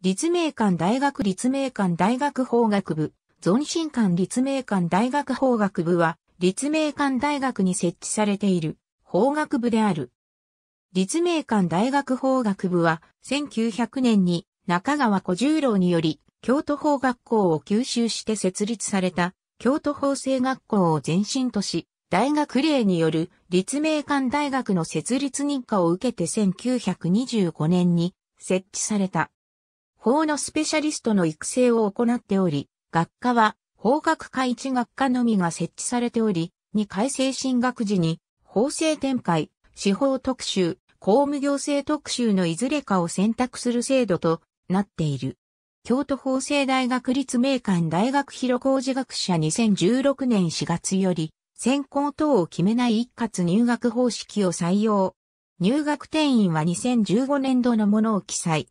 立命館大学立命館大学法学部、存心館立命館大学法学部は、立命館大学に設置されている法学部である。立命館大学法学部は、1900年に中川小十郎により、京都法学校を吸収して設立された、京都法制学校を前身とし、大学令による立命館大学の設立認可を受けて1925年に設置された。法のスペシャリストの育成を行っており、学科は法学科一学科のみが設置されており、2改正進学時に法制展開、司法特集、公務行政特集のいずれかを選択する制度となっている。京都法政大学立命館大学広工事学者2016年4月より、先行等を決めない一括入学方式を採用。入学定員は2015年度のものを記載。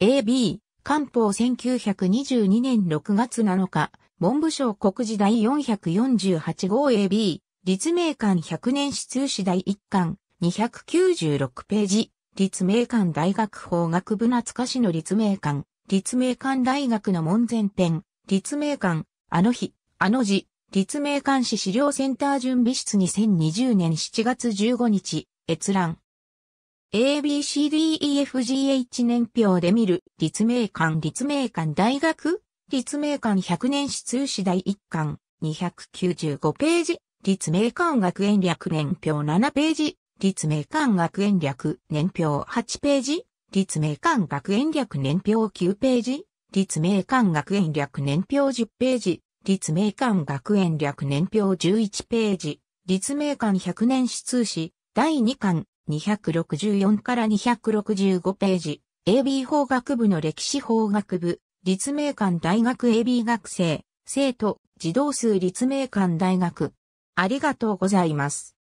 A、B、官報1922年6月7日、文部省国時第448号 AB、立命館100年史通史第1巻、296ページ、立命館大学法学部懐かしの立命館、立命館大学の門前編、立命館、あの日、あの字、立命館市資料センター準備室2020年7月15日、閲覧。ABCDEFGH 年表で見る、立命館、立命館大学、立命館100年史通史第1巻、295ページ、立命館学園略年表7ページ、立命館学園略年表8ページ、立命館学園略年表9ページ、立命館学園略年表10ページ、立命館学園略年表11ページ、立命館100年史通史第2巻、264から265ページ、AB 法学部の歴史法学部、立命館大学 AB 学生、生徒、児童数立命館大学。ありがとうございます。